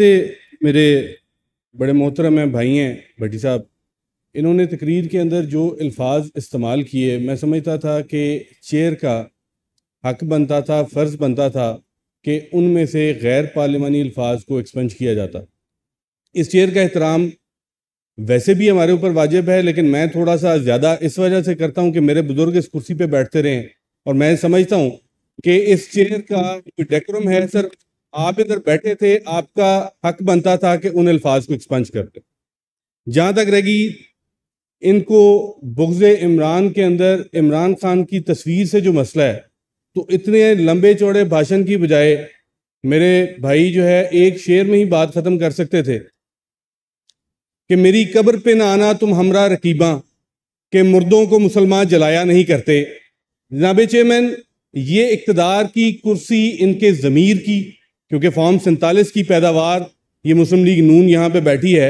से मेरे बड़े मोहतरम हैं भाई हैं भट्टी साहब इन्होंने तकरीर के अंदर जो अल्फाज इस्तेमाल किए मैं समझता था कि चेयर का हक बनता था फ़र्ज़ बनता था कि उनमें से गैर पार्लिमानी अल्फाज को एक्सपेंज किया जाता इस चेयर का एहतराम वैसे भी हमारे ऊपर वाजिब है लेकिन मैं थोड़ा सा ज़्यादा इस वजह से करता हूँ कि मेरे बुज़ुर्ग इस कुर्सी पर बैठते रहें और मैं समझता हूँ कि इस चेयर का जो डेकोरम है सर आप इधर बैठे थे आपका हक बनता था कि उन अल्फाज को एक्सपंज कर जहाँ तक रहेगी इनको बुग्ज इमरान के अंदर इमरान खान की तस्वीर से जो मसला है तो इतने लंबे चौड़े भाषण की बजाय मेरे भाई जो है एक शेर में ही बात ख़त्म कर सकते थे कि मेरी कब्र पे ना आना तुम हमरा रकीबा के मुर्दों को मुसलमान जलाया नहीं करते जनाब चेयरमैन ये इकतदार की कुर्सी इनके ज़मीर की क्योंकि फॉर्म सैंतालीस की पैदावार ये मुस्लिम लीग नून यहाँ पे बैठी है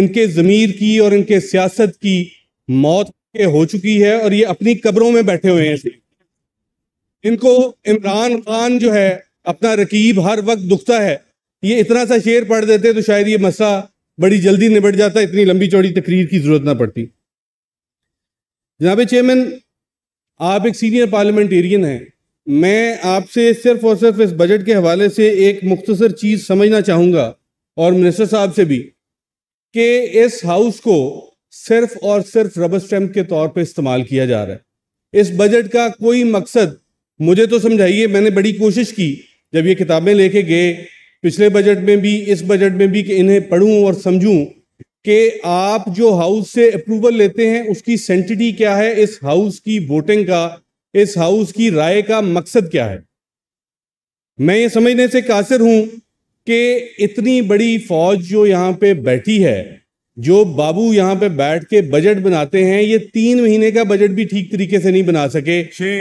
इनके ज़मीर की और इनके सियासत की मौत हो चुकी है और ये अपनी कब्रों में बैठे हुए हैं इनको इमरान खान जो है अपना रकीब हर वक्त दुखता है ये इतना सा शेर पढ़ देते तो शायद ये मसला बड़ी जल्दी निबट जाता इतनी लंबी चौड़ी तकरीर की जरूरत ना पड़ती जनाब चेयरमैन आप एक सीनियर पार्लियामेंटेरियन हैं मैं आपसे सिर्फ और सिर्फ इस बजट के हवाले से एक मुख्तसर चीज़ समझना चाहूँगा और मिनिस्टर साहब से भी कि इस हाउस को सिर्फ और सिर्फ रबर स्टैम्प के तौर पर इस्तेमाल किया जा रहा है इस बजट का कोई मकसद मुझे तो समझाइए मैंने बड़ी कोशिश की जब ये किताबें लेके गए पिछले बजट में भी इस बजट में भी कि इन्हें पढ़ूं और समझूं कि आप जो हाउस से अप्रूवल लेते हैं उसकी सेंटिटी क्या है इस हाउस की वोटिंग का इस हाउस की राय का मकसद क्या है मैं ये समझने से कासिर हूं कि इतनी बड़ी फौज जो यहां पे बैठी है जो बाबू यहां पे बैठ के बजट बनाते हैं ये तीन महीने का बजट भी ठीक तरीके से नहीं बना सके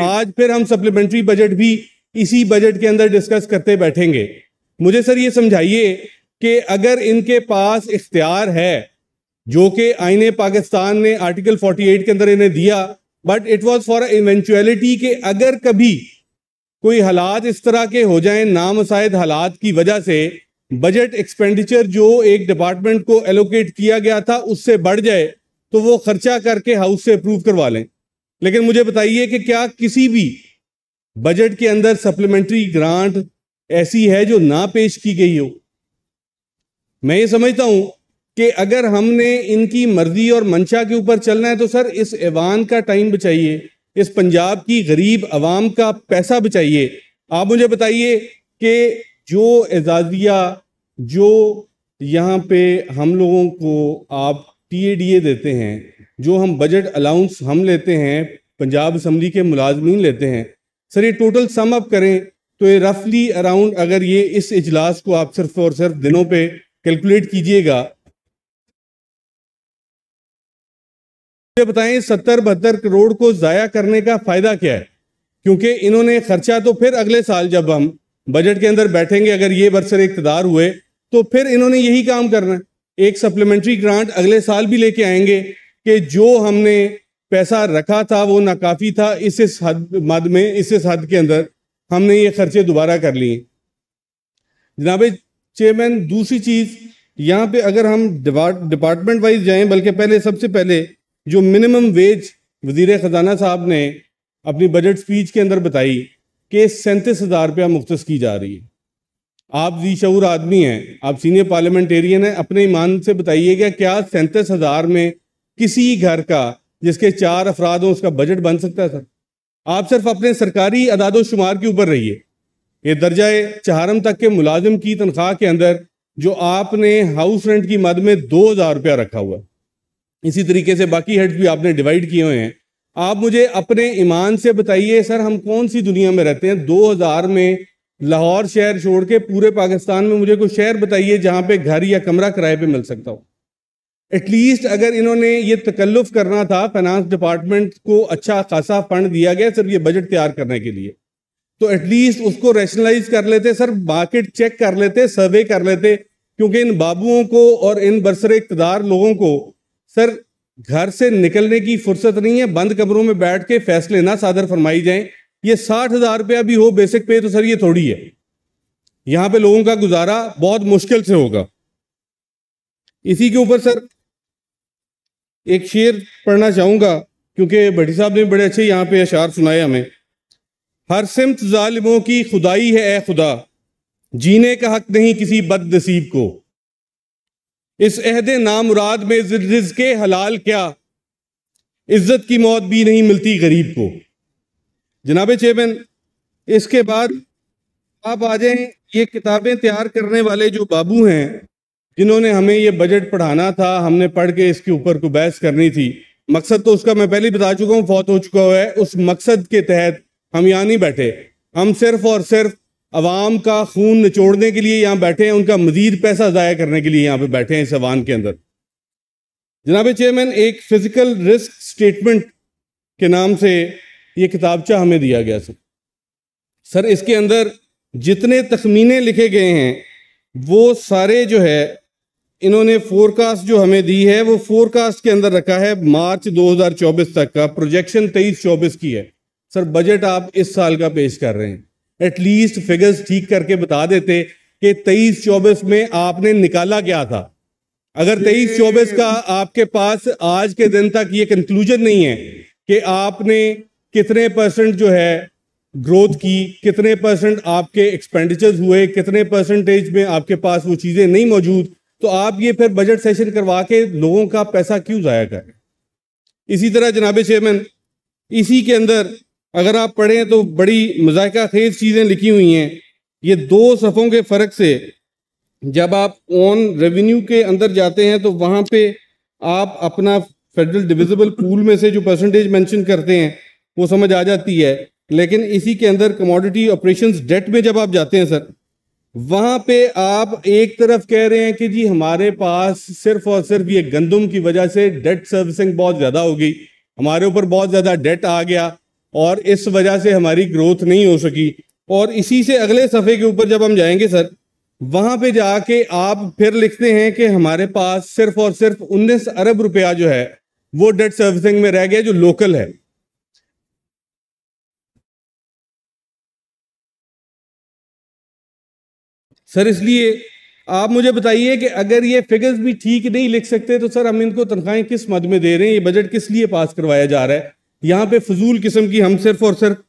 आज फिर हम सप्लीमेंट्री बजट भी इसी बजट के अंदर डिस्कस करते बैठेंगे मुझे सर ये समझाइए कि अगर इनके पास इख्तियार है जो कि आईने पाकिस्तान ने आर्टिकल 48 के अंदर इन्हें दिया but it was for eventuality कि अगर कभी कोई हालात इस तरह के हो जाएं नामसाइद हालात की वजह से बजट एक्सपेंडिचर जो एक डिपार्टमेंट को एलोकेट किया गया था उससे बढ़ जाए तो वो खर्चा करके हाउस से अप्रूव करवा लें लेकिन मुझे बताइए कि क्या किसी भी बजट के अंदर सप्लीमेंट्री ग्रांट ऐसी है जो ना पेश की गई हो मैं ये समझता हूं कि अगर हमने इनकी मर्जी और मंशा के ऊपर चलना है तो सर इस ऐवान का टाइम बचाइए इस पंजाब की गरीब आवाम का पैसा बचाइए आप मुझे बताइए कि जो एजाजिया जो यहाँ पे हम लोगों को आप टीएडीए देते हैं जो हम बजट अलाउंस हम लेते हैं पंजाब असम्बली के मुलाजमीन लेते हैं सर ये टोटल सम अप करें तो ये रफली अराउंड अगर ये इस इजलास को आप सिर्फ और सिर्फ दिनों पे कैलकुलेट कीजिएगा मुझे बताएं सत्तर बहत्तर करोड़ को जाया करने का फायदा क्या है क्योंकि इन्होंने खर्चा तो फिर अगले साल जब हम बजट के अंदर बैठेंगे अगर ये बरसर इकतदार हुए तो फिर इन्होंने यही काम करना है एक सप्लीमेंट्री ग्रांट अगले साल भी लेके आएंगे कि जो हमने पैसा रखा था वो नाकाफी था इस हद मद में इस इस हद के अंदर हमने ये खर्चे दोबारा कर लिए जनाब चेयरमैन दूसरी चीज़ यहाँ पे अगर हम डिपार्टमेंट वाइज जाएं बल्कि पहले सबसे पहले जो मिनिमम वेज वजीर ख़जाना साहब ने अपनी बजट स्पीच के अंदर बताई कि सैंतीस हज़ार रुपया मुख्त की जा रही है आप जी शूर आदमी हैं आप सीनियर पार्लियामेंटेरियन हैं अपने ईमान से बताइएगा क्या सैंतीस हज़ार में किसी घर का जिसके चार अफराद हों उसका बजट बन सकता है सर आप सिर्फ अपने सरकारी अदादोशुमार शुमार के ऊपर रहिए ये दर्जा चहारम तक के मुलाजिम की तनख्वाह के अंदर जो आपने हाउस रेंट की मद में दो हज़ार रुपया रखा हुआ है इसी तरीके से बाकी हेड्स भी आपने डिवाइड किए हुए हैं आप मुझे अपने ईमान से बताइए सर हम कौन सी दुनिया में रहते हैं 2000 में लाहौर शहर छोड़ के पूरे पाकिस्तान में मुझे कोई शहर बताइए जहाँ पे घर या कमरा किराए पे मिल सकता हो एटलीस्ट अगर इन्होंने ये तकल्लुफ करना था फाइनेंस डिपार्टमेंट को अच्छा खासा फंड दिया गया सिर्फ ये बजट तैयार करने के लिए तो एटलीस्ट उसको रैशनलाइज कर लेते सर मार्केट चेक कर लेते सर्वे कर लेते क्योंकि इन बाबुओं को और इन बरसर इकतदार लोगों को सर घर से निकलने की फुर्सत नहीं है बंद कमरों में बैठ के फैसले ना सादर फरमाई जाएं ये साठ हजार रुपया भी हो बेसिक पे तो सर ये थोड़ी है यहाँ पे लोगों का गुजारा बहुत मुश्किल से होगा इसी के ऊपर सर एक शेर पढ़ना चाहूंगा क्योंकि भट्टी साहब ने बड़े अच्छे यहाँ पे अशार सुनाए हमें हर सिमत जालिमों की खुदाई है ए खुदा जीने का हक नहीं किसी बद नसीब को इस अहद मुराद में रिज के हलाल क्या इज्जत की मौत भी नहीं मिलती गरीब को जनाब चेयरमैन इसके बाद आप आ जाएं ये किताबें तैयार करने वाले जो बाबू हैं जिन्होंने हमें ये बजट पढ़ाना था हमने पढ़ के इसके ऊपर को बहस करनी थी मकसद तो उसका मैं पहले बता चुका हूँ फौत हो चुका हुआ है उस मकसद के तहत हम यहाँ नहीं बैठे हम सिर्फ और सिर्फ अवाम का खून निचोड़ने के लिए यहाँ बैठे हैं उनका मजीद पैसा ज़ाया करने के लिए यहाँ पे बैठे हैं इस अवान के अंदर जनाब चेयरमैन एक फिजिकल रिस्क स्टेटमेंट के नाम से ये किताबचा हमें दिया गया सर सर इसके अंदर जितने तखमीने लिखे गए हैं वो सारे जो है इन्होंने फोरकास्ट जो हमें दी है वो फोरकास्ट के अंदर रखा है मार्च 2024 तक का प्रोजेक्शन तेईस चौबीस की है सर बजट आप इस साल का पेश कर रहे हैं एटलीस्ट फिगर्स ठीक करके बता देते कि तेईस चौबीस में आपने निकाला क्या था अगर तेईस चौबीस का आपके पास आज के दिन तक ये कंक्लूजन नहीं है कि आपने कितने परसेंट जो है ग्रोथ की कितने परसेंट आपके एक्सपेंडिचर्स हुए कितने परसेंटेज में आपके पास वो चीज़ें नहीं मौजूद तो आप ये फिर बजट सेशन करवा के लोगों का पैसा क्यों ज़ाया करें इसी तरह जनाब चेयरमैन इसी के अंदर अगर आप पढ़ें तो बड़ी मजाक खेज चीज़ें लिखी हुई हैं ये दो सफ़ों के फ़र्क से जब आप ऑन रेवेन्यू के अंदर जाते हैं तो वहाँ पे आप अपना फेडरल डिविजिबल पूल में से जो परसेंटेज मेंशन करते हैं वो समझ आ जाती है लेकिन इसी के अंदर कमोडिटी ऑपरेशंस डेट में जब आप जाते हैं सर वहाँ पे आप एक तरफ कह रहे हैं कि जी हमारे पास सिर्फ और सिर्फ ये गंदम की वजह से डेट सर्विसिंग बहुत ज़्यादा हो गई हमारे ऊपर बहुत ज़्यादा डेट आ गया और इस वजह से हमारी ग्रोथ नहीं हो सकी और इसी से अगले सफ़े के ऊपर जब हम जाएंगे सर वहां पे जाके आप फिर लिखते हैं कि हमारे पास सिर्फ और सिर्फ 19 अरब रुपया जो है वो डेट सर्विसिंग में रह गया जो लोकल है सर इसलिए आप मुझे बताइए कि अगर ये फिगर्स भी ठीक नहीं लिख सकते तो सर हम इनको तनख्वाहें किस मद में दे रहे हैं ये बजट किस लिए पास करवाया जा रहा है यहाँ पे फजूल किस्म की हम सिर्फ और सिर्फ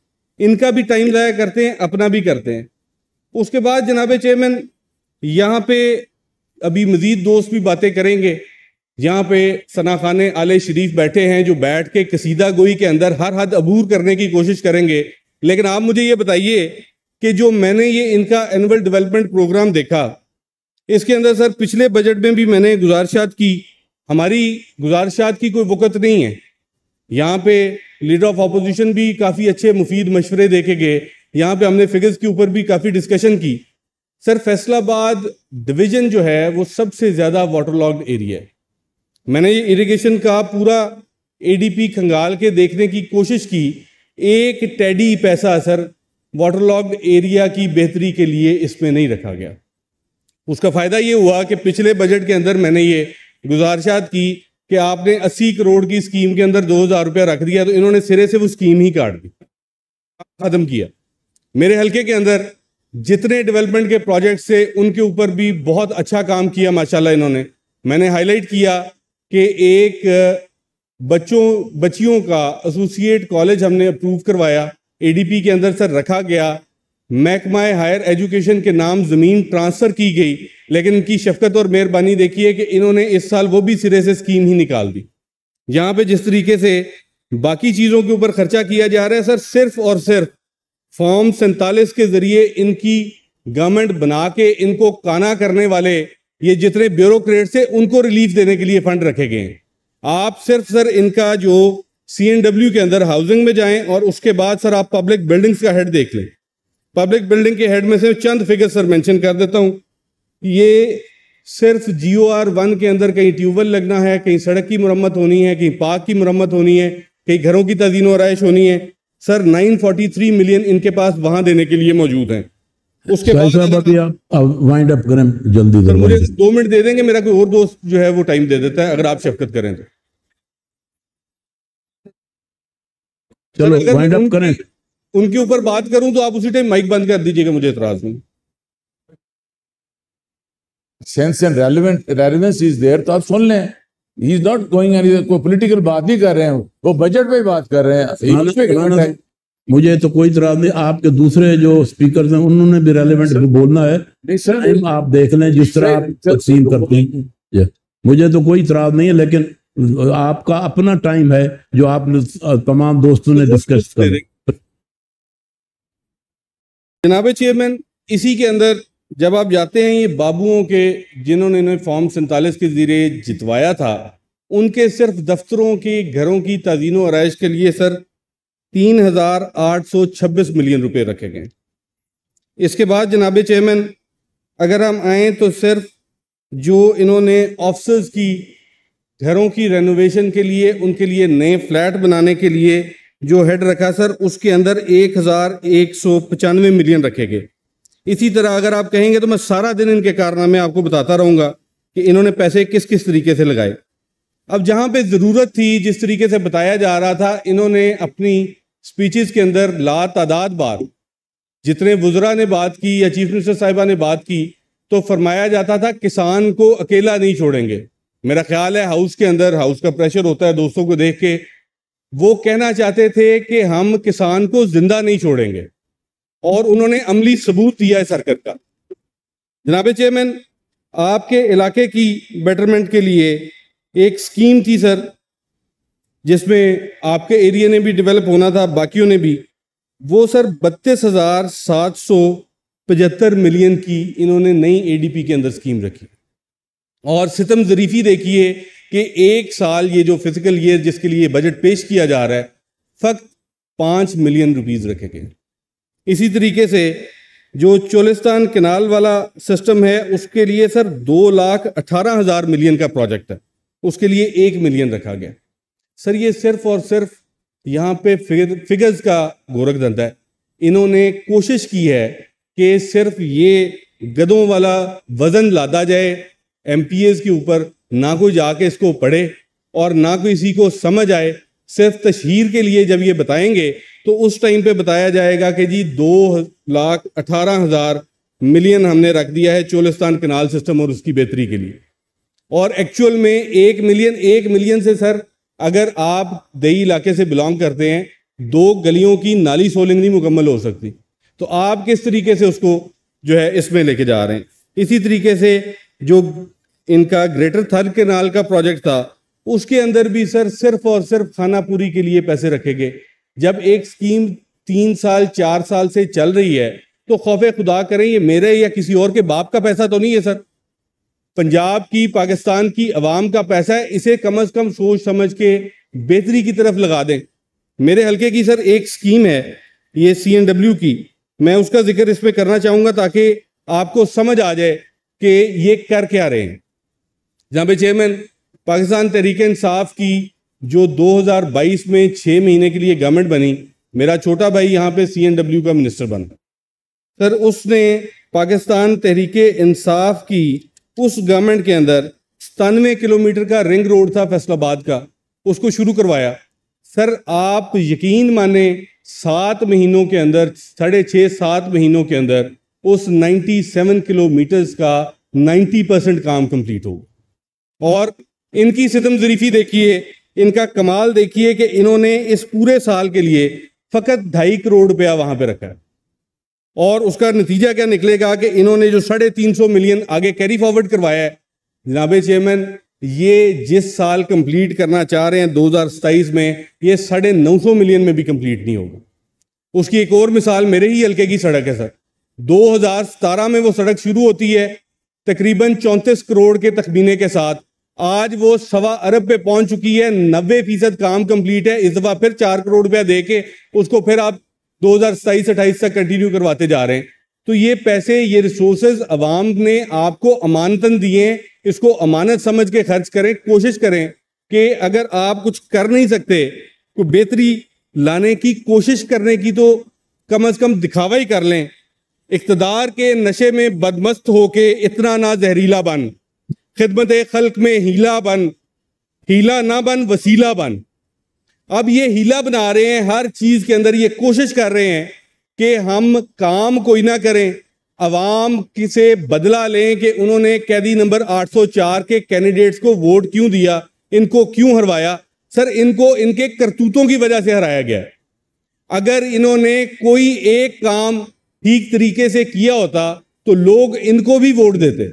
इनका भी टाइम ज़ाया करते हैं अपना भी करते हैं उसके बाद जनाब चेयरमैन यहाँ पे अभी मज़ीद दोस्त भी बातें करेंगे यहाँ पे सना खान आल शरीफ बैठे हैं जो बैठ के कसीदा गोई के अंदर हर हद अबूर करने की कोशिश करेंगे लेकिन आप मुझे ये बताइए कि जो मैंने ये इनका एनुअल डेवलपमेंट प्रोग्राम देखा इसके अंदर सर पिछले बजट में भी मैंने गुजारिशात की हमारी गुजारिशात की कोई वक़्त नहीं है यहाँ पे लीडर ऑफ अपोजिशन भी काफ़ी अच्छे मुफीद मशवरे देखे गए यहाँ पे हमने फिगर्स के ऊपर भी काफ़ी डिस्कशन की सर फैसलाबाद डिवीज़न जो है वो सबसे ज़्यादा वाटर लॉग्ड एरिया है मैंने ये इरीगेशन का पूरा एडीपी खंगाल के देखने की कोशिश की एक टेडी पैसा सर वाटर लॉग्ड एरिया की बेहतरी के लिए इसमें नहीं रखा गया उसका फ़ायदा ये हुआ कि पिछले बजट के अंदर मैंने ये गुजारिशात की कि आपने 80 करोड़ की स्कीम के अंदर दो हज़ार रुपया रख दिया तो इन्होंने सिरे से वो स्कीम ही काट दी ख़त्म किया मेरे हल्के के अंदर जितने डेवलपमेंट के प्रोजेक्ट से उनके ऊपर भी बहुत अच्छा काम किया माशाल्लाह इन्होंने मैंने हाईलाइट किया कि एक बच्चों बच्चियों का एसोसिएट कॉलेज हमने अप्रूव करवाया एडीपी के अंदर सर रखा गया महकमा हायर एजुकेशन के नाम ज़मीन ट्रांसफ़र की गई लेकिन इनकी शफकत और मेहरबानी देखिए कि इन्होंने इस साल वो भी सिरे से स्कीम ही निकाल दी यहाँ पे जिस तरीके से बाकी चीज़ों के ऊपर खर्चा किया जा रहा है सर सिर्फ और सिर्फ फॉर्म सैंतालीस के ज़रिए इनकी गवर्नमेंट बना के इनको काना करने वाले ये जितने ब्यूरोक्रेट्स थे उनको रिलीफ देने के लिए फंड रखे गए हैं आप सिर्फ सर इनका जो सी के अंदर हाउसिंग में जाएं और उसके बाद सर आप पब्लिक बिल्डिंग्स का हेड देख लें पब्लिक बिल्डिंग के हेड में से चंद फिगर सर मेंशन कर देता हूं ये सिर्फ जी ओ आर वन के अंदर कहीं ट्यूबवेल लगना है कहीं सड़क की मरम्मत होनी है कहीं पार्क की मरम्मत होनी है कहीं घरों की तजीन आरइश होनी है सर 943 मिलियन इनके पास वहां देने के लिए मौजूद हैं उसके बाद वाइंड अप करें जल्दी सर मुझे दो मिनट दे देंगे मेरा कोई और दोस्त जो है वो टाइम दे देता है अगर आप शफकत करें तो चलो वाइंड अप करें उनके ऊपर बात करूं तो आप उसी टाइम माइक बंद कर दीजिएगा मुझे इतराज नहीं sense and relevant relevance is there तो आप सुन लें ही इज नॉट गोइंग कोई पॉलिटिकल बात ही कर रहे हैं वो बजट पे बात कर रहे हैं मुझे तो कोई इतराज नहीं आपके दूसरे जो स्पीकर हैं उन्होंने भी रेलिवेंट बोलना है नहीं सर आप देख लें जिस तरह आप तकसीम करते हैं मुझे तो कोई इतराज नहीं है लेकिन आपका अपना टाइम है जो आप तमाम दोस्तों ने डिस्कस तो कर जनाब चेयरमैन इसी के अंदर जब आप जाते हैं ये बाबुओं के जिन्होंने इन्हें फॉर्म सैंतालीस के ज़रिए जितवाया था उनके सिर्फ दफ्तरों की घरों की तजीन आरइश के लिए सर तीन हज़ार आठ सौ छब्बीस मिलियन रुपए रखे गए इसके बाद जनाब चेयरमैन अगर हम आए तो सिर्फ जो इन्होंने ऑफिसर्स की घरों की रेनोवेशन के लिए उनके लिए नए फ्लैट बनाने के लिए जो हेड रखा सर उसके अंदर एक हजार एक सौ पचानवे मिलियन रखेंगे इसी तरह अगर आप कहेंगे तो मैं सारा दिन इनके कारनामे आपको बताता रहूंगा कि इन्होंने पैसे किस किस तरीके से लगाए अब जहां पे ज़रूरत थी जिस तरीके से बताया जा रहा था इन्होंने अपनी स्पीचेस के अंदर ला तादाद बार जितने वजरा ने बात की या चीफ मिनिस्टर साहिबा ने बात की तो फरमाया जाता था किसान को अकेला नहीं छोड़ेंगे मेरा ख्याल है हाउस के अंदर हाउस का प्रेशर होता है दोस्तों को देख के वो कहना चाहते थे कि हम किसान को जिंदा नहीं छोड़ेंगे और उन्होंने अमली सबूत दिया है सरकत का जनाब चेयरमैन आपके इलाके की बेटरमेंट के लिए एक स्कीम थी सर जिसमें आपके एरिया ने भी डेवलप होना था बाकियों ने भी वो सर बत्तीस हजार सात सौ पचहत्तर मिलियन की इन्होंने नई एडीपी के अंदर स्कीम रखी और सितम जरीफी देखिए कि एक साल ये जो फिजिकल ईयर जिसके लिए बजट पेश किया जा रहा है फक्त पाँच मिलियन रुपीज़ रखेंगे इसी तरीके से जो चोलिस्तान कनाल वाला सिस्टम है उसके लिए सर दो लाख अठारह हज़ार मिलियन का प्रोजेक्ट है उसके लिए एक मिलियन रखा गया सर ये सिर्फ और सिर्फ यहाँ पे फिगर फिगर्स का गोरख धंधा है इन्होंने कोशिश की है कि सिर्फ ये गदों वाला वज़न लादा जाए एम के ऊपर ना कोई जाके इसको पढ़े और ना कोई इसी को समझ आए सिर्फ तशहर के लिए जब ये बताएंगे तो उस टाइम पे बताया जाएगा कि जी दो लाख अठारह हज़ार मिलियन हमने रख दिया है चोलिस्तान कनाल सिस्टम और उसकी बेहतरी के लिए और एक्चुअल में एक मिलियन एक मिलियन से सर अगर आप दही इलाके से बिलोंग करते हैं दो गलियों की नाली सोलिंग नहीं मुकम्मल हो सकती तो आप किस तरीके से उसको जो है इसमें लेके जा रहे हैं इसी तरीके से जो इनका ग्रेटर थर केनाल का प्रोजेक्ट था उसके अंदर भी सर सिर्फ और सिर्फ खाना पूरी के लिए पैसे रखे गए जब एक स्कीम तीन साल चार साल से चल रही है तो खौफ खुदा करें ये मेरे या किसी और के बाप का पैसा तो नहीं है सर पंजाब की पाकिस्तान की आवाम का पैसा है इसे कम अज कम सोच समझ के बेहतरी की तरफ लगा दें मेरे हल्के की सर एक स्कीम है ये सी एन डब्ल्यू की मैं उसका जिक्र इसमें करना चाहूँगा ताकि आपको समझ आ जाए कि ये कर क्या रहे हैं जहाँ पे चेयरमैन पाकिस्तान तहरीक इंसाफ की जो 2022 में छः महीने के लिए गवर्नमेंट बनी मेरा छोटा भाई यहाँ पे सीएनडब्ल्यू का मिनिस्टर बना सर उसने पाकिस्तान तहरीक इंसाफ की उस गवर्नमेंट के अंदर सतानवे किलोमीटर का रिंग रोड था फैसलाबाद का उसको शुरू करवाया सर आप यकीन माने सात महीनों के अंदर साढ़े छः सात महीनों के अंदर उस 97 किलोमीटर्स का 90 परसेंट काम कंप्लीट होगा और इनकी सितम जरीफी देखिए इनका कमाल देखिए कि इन्होंने इस पूरे साल के लिए फ़कत ढाई करोड़ रुपया वहां पे रखा है और उसका नतीजा क्या निकलेगा कि इन्होंने जो साढ़े तीन सौ मिलियन आगे कैरी फॉरवर्ड करवाया है जनाब चेयरमैन ये जिस साल कंप्लीट करना चाह रहे हैं दो हज़ार में ये साढ़े नौ सौ मिलियन में भी कंप्लीट नहीं होगा उसकी एक और मिसाल मेरे ही हल्के की सड़क है सर दो में वो सड़क शुरू होती है तकरीबन चौंतीस करोड़ के तखमीने के साथ आज वो सवा अरब पे पहुंच चुकी है नब्बे फीसद काम कंप्लीट है इस दफा फिर चार करोड़ रुपया दे के उसको फिर आप दो हजार सताईस अट्ठाईस तक कंटिन्यू करवाते जा रहे हैं तो ये पैसे ये रिसोर्सेज अवाम ने आपको अमानतन दिए इसको अमानत समझ के खर्च करें कोशिश करें कि अगर आप कुछ कर नहीं सकते तो बेहतरी लाने की कोशिश करने की तो कम अज कम दिखावा ही कर लें इकतदार के नशे में बदमस्त होके इतना ना जहरीला बन खिदमत खल्क में हीला बन हीला ना बन वसीला बन अब ये हीला बना रहे हैं हर चीज़ के अंदर ये कोशिश कर रहे हैं कि हम काम कोई ना करें अवाम से बदला लें कि उन्होंने कैदी नंबर 804 के कैंडिडेट्स को वोट क्यों दिया इनको क्यों हरवाया सर इनको इनके करतूतों की वजह से हराया गया अगर इन्होंने कोई एक काम ठीक तरीके से किया होता तो लोग इनको भी वोट देते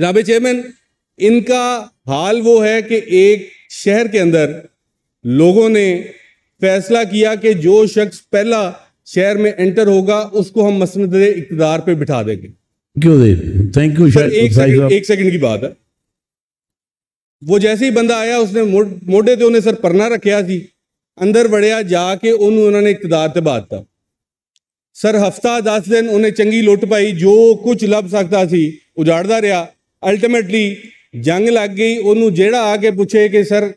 जनाबे चेयरमैन इनका हाल वो है कि एक शहर के अंदर लोगों ने फैसला किया कि जो शख्स पहला शहर में एंटर होगा उसको हम मसंद इकतदार पे बिठा देंगे क्यों दे थैंक यू एक सेकेंड एक सेकंड की बात है वो जैसे ही बंदा आया उसने मोटे ते उन्हें सर परना रखा थी अंदर बढ़िया जाके उन्होंने इकतदार से बात था ਸਰ ਹਫਤਾ 10 ਦਿਨ ਉਹਨੇ ਚੰਗੀ ਲੁੱਟ ਪਾਈ ਜੋ ਕੁਝ ਲੱਭ ਸਕਦਾ ਸੀ ਉਜਾੜਦਾ ਰਿਹਾ ਅਲਟੀਮੇਟਲੀ ਜੰਗ ਲੱਗ ਗਈ ਉਹਨੂੰ ਜਿਹੜਾ ਆ ਕੇ ਪੁੱਛੇ ਕਿ ਸਰ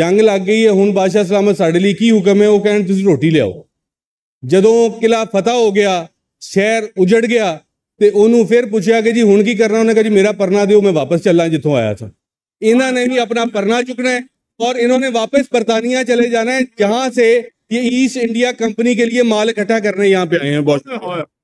ਜੰਗ ਲੱਗ ਗਈ ਹੈ ਹੁਣ ਬਾਦਸ਼ਾਹ ਸਲਾਮਤ ਸਾਡੇ ਲਈ ਕੀ ਹੁਕਮ ਹੈ ਉਹ ਕਹਿੰਦੇ ਤੁਸੀਂ ਰੋਟੀ ਲਿਆਓ ਜਦੋਂ ਕਿਲਾ ਫਤਹ ਹੋ ਗਿਆ ਸ਼ਹਿਰ ਉਜੜ ਗਿਆ ਤੇ ਉਹਨੂੰ ਫਿਰ ਪੁੱਛਿਆ ਕਿ ਜੀ ਹੁਣ ਕੀ ਕਰਨਾ ਉਹਨੇ ਕਿਹਾ ਜੀ ਮੇਰਾ ਪਰਨਾ ਦਿਓ ਮੈਂ ਵਾਪਸ ਚੱਲਾਂ ਜਿੱਥੋਂ ਆਇਆ ਸੀ ਇਹਨਾਂ ਨੇ ਵੀ ਆਪਣਾ ਪਰਨਾ ਚੁਕਣਾ ਹੈ ਇਹਨਾਂ ਨੇ ਵਾਪਸ ਬਰਤਾਨੀਆਂ ਚਲੇ ਜਾਣਾ ਹੈ ਜਹਾਂ ਸੇ ये ईस्ट इंडिया कंपनी के लिए माल इकट्ठा करने यहाँ पे आए हैं बॉस